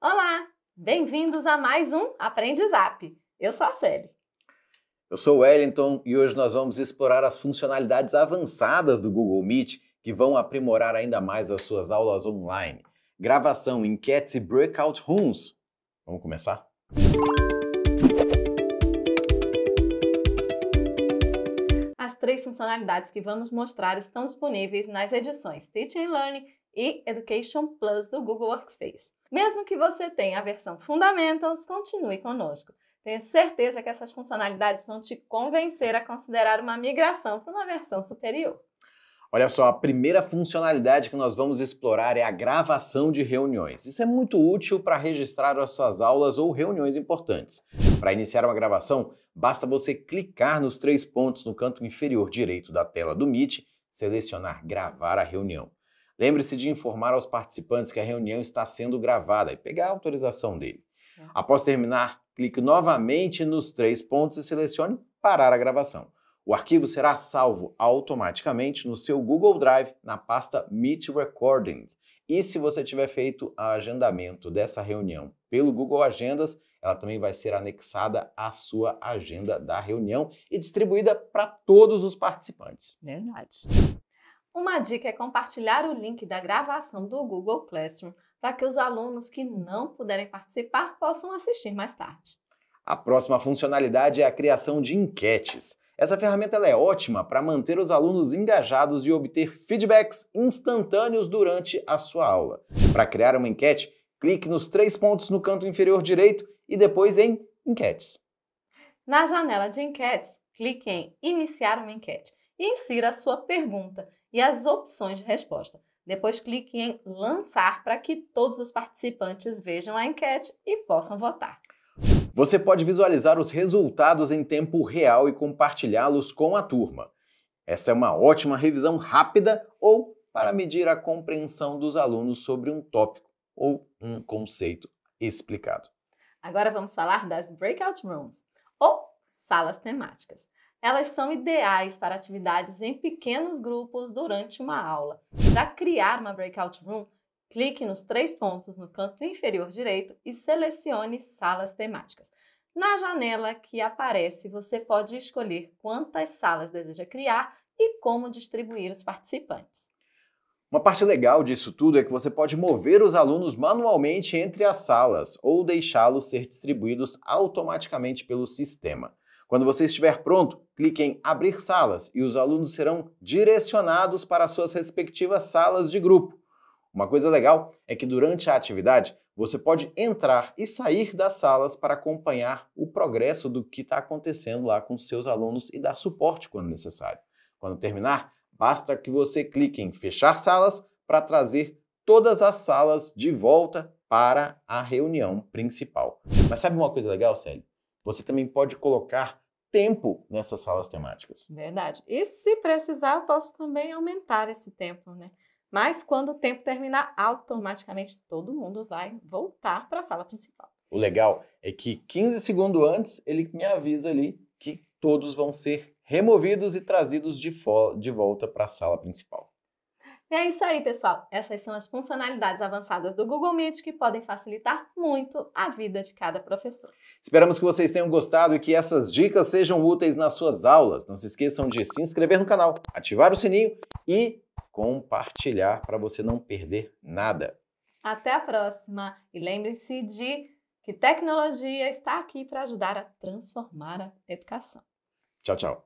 Olá, bem-vindos a mais um Aprendizap. Eu sou a Célia. Eu sou o Wellington e hoje nós vamos explorar as funcionalidades avançadas do Google Meet que vão aprimorar ainda mais as suas aulas online. Gravação, enquetes e breakout rooms. Vamos começar? As três funcionalidades que vamos mostrar estão disponíveis nas edições Teach and Learn e Education Plus do Google Workspace. Mesmo que você tenha a versão Fundamentals, continue conosco. Tenho certeza que essas funcionalidades vão te convencer a considerar uma migração para uma versão superior. Olha só, a primeira funcionalidade que nós vamos explorar é a gravação de reuniões. Isso é muito útil para registrar as suas aulas ou reuniões importantes. Para iniciar uma gravação, basta você clicar nos três pontos no canto inferior direito da tela do Meet, selecionar Gravar a reunião. Lembre-se de informar aos participantes que a reunião está sendo gravada e pegar a autorização dele. Tá. Após terminar, clique novamente nos três pontos e selecione Parar a gravação. O arquivo será salvo automaticamente no seu Google Drive na pasta Meet Recordings. E se você tiver feito o agendamento dessa reunião pelo Google Agendas, ela também vai ser anexada à sua agenda da reunião e distribuída para todos os participantes. Verdade. Uma dica é compartilhar o link da gravação do Google Classroom para que os alunos que não puderem participar possam assistir mais tarde. A próxima funcionalidade é a criação de enquetes. Essa ferramenta é ótima para manter os alunos engajados e obter feedbacks instantâneos durante a sua aula. Para criar uma enquete, clique nos três pontos no canto inferior direito e depois em Enquetes. Na janela de enquetes, clique em Iniciar uma enquete e insira a sua pergunta e as opções de resposta. Depois clique em lançar para que todos os participantes vejam a enquete e possam votar. Você pode visualizar os resultados em tempo real e compartilhá-los com a turma. Essa é uma ótima revisão rápida ou para medir a compreensão dos alunos sobre um tópico ou um conceito explicado. Agora vamos falar das breakout rooms ou salas temáticas elas são ideais para atividades em pequenos grupos durante uma aula. Para criar uma breakout room, clique nos três pontos no canto inferior direito e selecione salas temáticas. Na janela que aparece, você pode escolher quantas salas deseja criar e como distribuir os participantes. Uma parte legal disso tudo é que você pode mover os alunos manualmente entre as salas ou deixá-los ser distribuídos automaticamente pelo sistema. Quando você estiver pronto, clique em Abrir Salas e os alunos serão direcionados para suas respectivas salas de grupo. Uma coisa legal é que durante a atividade você pode entrar e sair das salas para acompanhar o progresso do que está acontecendo lá com seus alunos e dar suporte quando necessário. Quando terminar, Basta que você clique em fechar salas para trazer todas as salas de volta para a reunião principal. Mas sabe uma coisa legal, Célio? Você também pode colocar tempo nessas salas temáticas. Verdade. E se precisar, eu posso também aumentar esse tempo, né? Mas quando o tempo terminar, automaticamente todo mundo vai voltar para a sala principal. O legal é que 15 segundos antes ele me avisa ali que todos vão ser removidos e trazidos de, de volta para a sala principal. É isso aí, pessoal. Essas são as funcionalidades avançadas do Google Meet que podem facilitar muito a vida de cada professor. Esperamos que vocês tenham gostado e que essas dicas sejam úteis nas suas aulas. Não se esqueçam de se inscrever no canal, ativar o sininho e compartilhar para você não perder nada. Até a próxima e lembre-se de que tecnologia está aqui para ajudar a transformar a educação. Tchau, tchau.